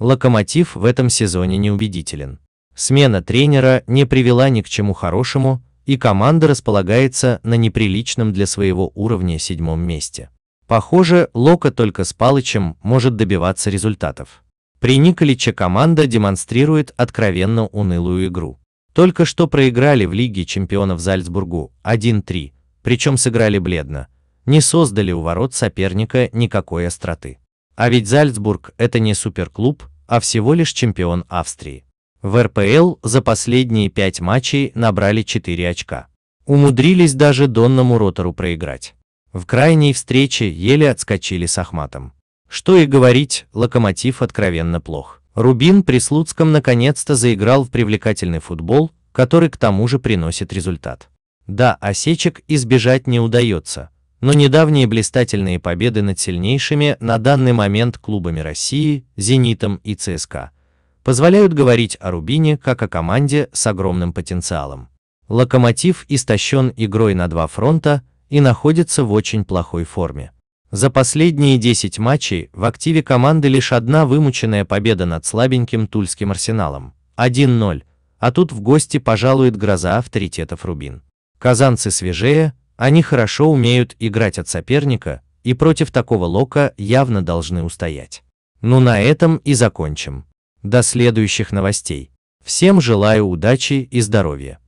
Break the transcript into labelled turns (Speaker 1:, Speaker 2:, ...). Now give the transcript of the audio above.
Speaker 1: Локомотив в этом сезоне неубедителен. Смена тренера не привела ни к чему хорошему, и команда располагается на неприличном для своего уровня седьмом месте. Похоже, Лока только с Палычем может добиваться результатов. При Николиче команда демонстрирует откровенно унылую игру. Только что проиграли в Лиге чемпионов Зальцбургу 1-3, причем сыграли бледно, не создали у ворот соперника никакой остроты. А ведь Зальцбург это не суперклуб, а всего лишь чемпион Австрии. В РПЛ за последние пять матчей набрали 4 очка. Умудрились даже Донному Ротору проиграть. В крайней встрече еле отскочили с Ахматом. Что и говорить, Локомотив откровенно плох. Рубин при Слуцком наконец-то заиграл в привлекательный футбол, который к тому же приносит результат. Да, осечек избежать не удается, но недавние блистательные победы над сильнейшими на данный момент клубами России, «Зенитом» и «ЦСКА» позволяют говорить о Рубине как о команде с огромным потенциалом. «Локомотив» истощен игрой на два фронта и находится в очень плохой форме. За последние 10 матчей в активе команды лишь одна вымученная победа над слабеньким тульским арсеналом – 1-0, а тут в гости пожалует гроза авторитетов Рубин. Казанцы свежее, они хорошо умеют играть от соперника, и против такого лока явно должны устоять. Ну на этом и закончим. До следующих новостей. Всем желаю удачи и здоровья.